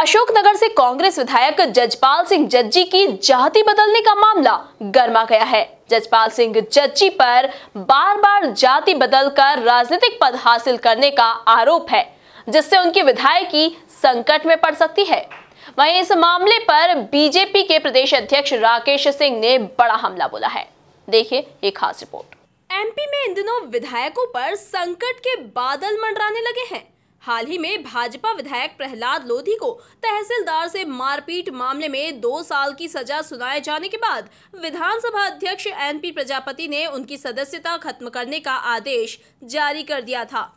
अशोकनगर से कांग्रेस विधायक जजपाल सिंह जज्जी की जाति बदलने का मामला गर्मा गया है जजपाल सिंह जज्जी पर बार बार जाति बदलकर राजनीतिक पद हासिल करने का आरोप है जिससे उनकी विधायकी संकट में पड़ सकती है वहीं इस मामले पर बीजेपी के प्रदेश अध्यक्ष राकेश सिंह ने बड़ा हमला बोला है देखिए एक खास रिपोर्ट एमपी में इन दिनों विधायकों पर संकट के बादल मंडराने लगे हैं हाल ही में भाजपा विधायक प्रहलाद लोधी को तहसीलदार से मारपीट मामले में दो साल की सजा सुनाए जाने के बाद विधानसभा अध्यक्ष एनपी प्रजापति ने उनकी सदस्यता खत्म करने का आदेश जारी कर दिया था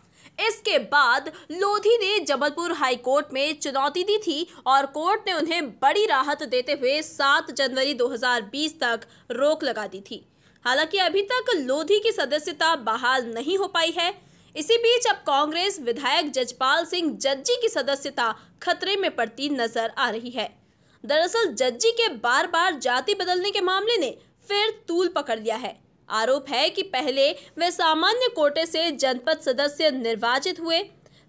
इसके बाद लोधी ने जबलपुर हाई कोर्ट में चुनौती दी थी और कोर्ट ने उन्हें बड़ी राहत देते हुए 7 जनवरी 2020 तक रोक लगा दी थी हालांकि अभी तक लोधी की सदस्यता बहाल नहीं हो पाई है इसी बीच अब कांग्रेस विधायक जजपाल सिंह जज्जी की सदस्यता खतरे में पड़ती नजर आ रही है दरअसल जज्जी के बार बार जाति बदलने के मामले ने फिर तूल पकड़ लिया है आरोप है कि पहले वे सामान्य कोटे से जनपद सदस्य निर्वाचित हुए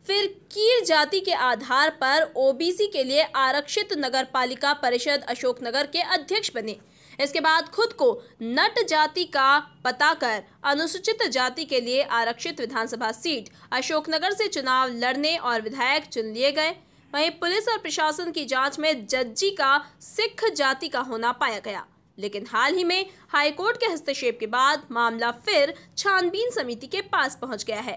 फिर कीर जाति के आधार पर ओबीसी के लिए आरक्षित नगर पालिका परिषद अशोकनगर के अध्यक्ष बने इसके बाद खुद को नट जाति का पता कर अनुसूचित जाति के लिए आरक्षित विधानसभा सीट अशोकनगर से चुनाव लड़ने और विधायक चुन लिए गए वहीं पुलिस और प्रशासन की जांच में जज्जी का सिख जाति का होना पाया गया लेकिन हाल ही में हाईकोर्ट के हस्तक्षेप के बाद मामला फिर छानबीन समिति के पास पहुंच गया है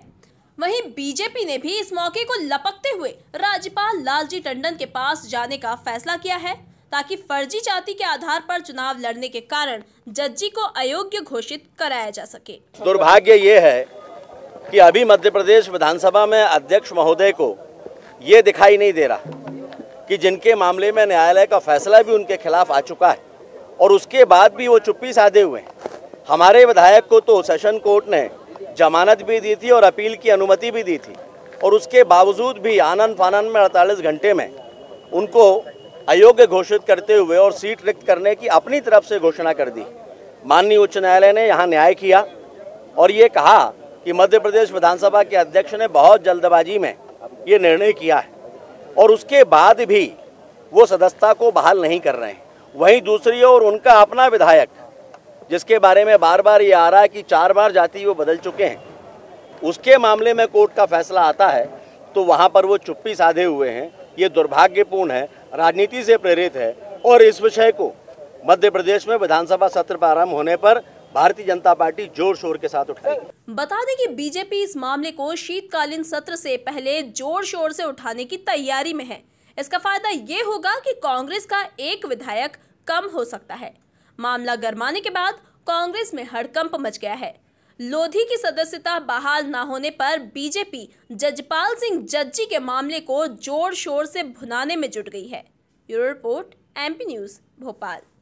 वहीं बीजेपी ने भी इस मौके को लपकते हुए राज्यपाल लालजी टंडन के पास जाने का फैसला किया है ताकि फर्जी जाति के आधार पर चुनाव लड़ने के कारण जज्जी को अयोग्य घोषित कराया जा सके दुर्भाग्य ये है कि अभी मध्य प्रदेश विधानसभा में अध्यक्ष महोदय को ये दिखाई नहीं दे रहा कि जिनके मामले में न्यायालय का फैसला भी उनके खिलाफ आ चुका है और उसके बाद भी वो चुप्पी साधे हुए हैं हमारे विधायक को तो सेशन कोर्ट ने जमानत भी दी थी और अपील की अनुमति भी दी थी और उसके बावजूद भी आनंद फानंद में अड़तालीस घंटे में उनको अयोग्य घोषित करते हुए और सीट रिक्त करने की अपनी तरफ से घोषणा कर दी माननीय उच्च न्यायालय ने यहाँ न्याय किया और ये कहा कि मध्य प्रदेश विधानसभा के अध्यक्ष ने बहुत जल्दबाजी में ये निर्णय किया है और उसके बाद भी वो सदस्यता को बहाल नहीं कर रहे हैं वहीं दूसरी ओर उनका अपना विधायक जिसके बारे में बार बार ये आ रहा है कि चार बार जाति वो बदल चुके हैं उसके मामले में कोर्ट का फैसला आता है तो वहाँ पर वो चुप्पी साधे हुए हैं ये दुर्भाग्यपूर्ण है राजनीति से प्रेरित है और इस विषय को मध्य प्रदेश में विधानसभा सत्र प्रारंभ होने पर भारतीय जनता पार्टी जोर शोर के साथ उठाएगी बता दें कि बीजेपी इस मामले को शीतकालीन सत्र से पहले जोर शोर से उठाने की तैयारी में है इसका फायदा ये होगा कि कांग्रेस का एक विधायक कम हो सकता है मामला गरमाने के बाद कांग्रेस में हड़कंप मच गया है लोधी की सदस्यता बहाल न होने पर बीजेपी जजपाल सिंह जज्जी के मामले को जोर शोर से भुनाने में जुट गई है bureau report MP news Bhopal